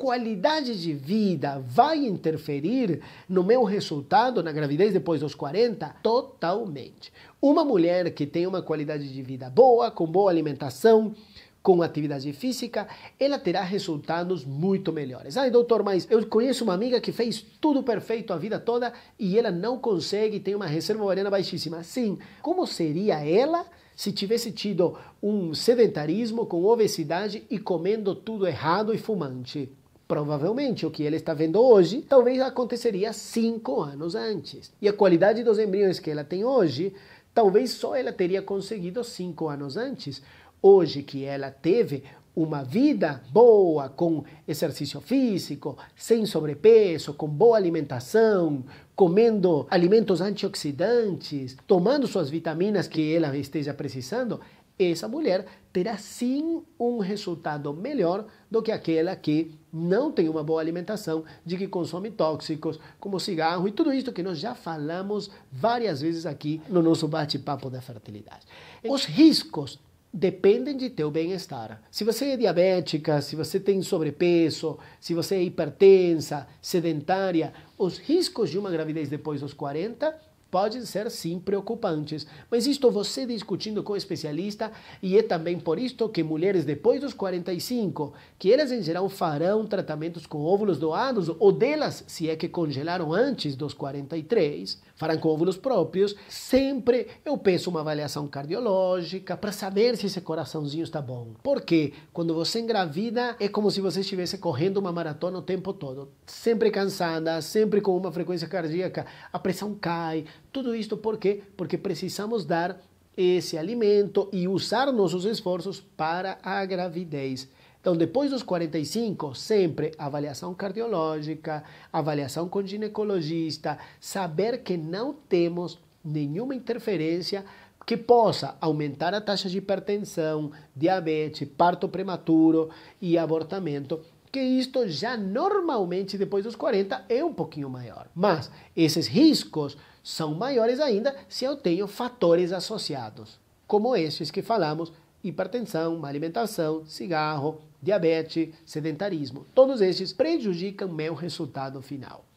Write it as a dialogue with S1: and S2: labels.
S1: qualidade de vida vai interferir no meu resultado na gravidez depois dos 40? Totalmente. Uma mulher que tem uma qualidade de vida boa, com boa alimentação, com atividade física, ela terá resultados muito melhores. Ai, doutor, mas eu conheço uma amiga que fez tudo perfeito a vida toda e ela não consegue, tem uma reserva ovariana baixíssima. Sim, como seria ela se tivesse tido um sedentarismo com obesidade e comendo tudo errado e fumante? Provavelmente o que ela está vendo hoje talvez aconteceria cinco anos antes. E a qualidade dos embriões que ela tem hoje, talvez só ela teria conseguido cinco anos antes. Hoje que ela teve uma vida boa, com exercício físico, sem sobrepeso, com boa alimentação, comendo alimentos antioxidantes, tomando suas vitaminas que ela esteja precisando, essa mulher terá sim um resultado melhor do que aquela que não tem uma boa alimentação, de que consome tóxicos como cigarro e tudo isso que nós já falamos várias vezes aqui no nosso bate-papo da fertilidade. Os riscos dependem de teu bem-estar. Se você é diabética, se você tem sobrepeso, se você é hipertensa, sedentária, os riscos de uma gravidez depois dos 40 podem ser sim preocupantes, mas isto você discutindo com o especialista e é também por isto que mulheres depois dos 45, que elas em geral farão tratamentos com óvulos doados ou delas, se é que congelaram antes dos 43, farão com óvulos próprios, sempre eu peço uma avaliação cardiológica para saber se esse coraçãozinho está bom. Porque quando você engravida é como se você estivesse correndo uma maratona o tempo todo, sempre cansada, sempre com uma frequência cardíaca, a pressão cai, tudo isto por quê? Porque precisamos dar esse alimento e usar nossos esforços para a gravidez. Então, depois dos 45, sempre avaliação cardiológica, avaliação com ginecologista, saber que não temos nenhuma interferência que possa aumentar a taxa de hipertensão, diabetes, parto prematuro e abortamento que isto já normalmente depois dos 40 é um pouquinho maior. Mas esses riscos são maiores ainda se eu tenho fatores associados, como esses que falamos: hipertensão, má alimentação, cigarro, diabetes, sedentarismo. Todos esses prejudicam meu resultado final.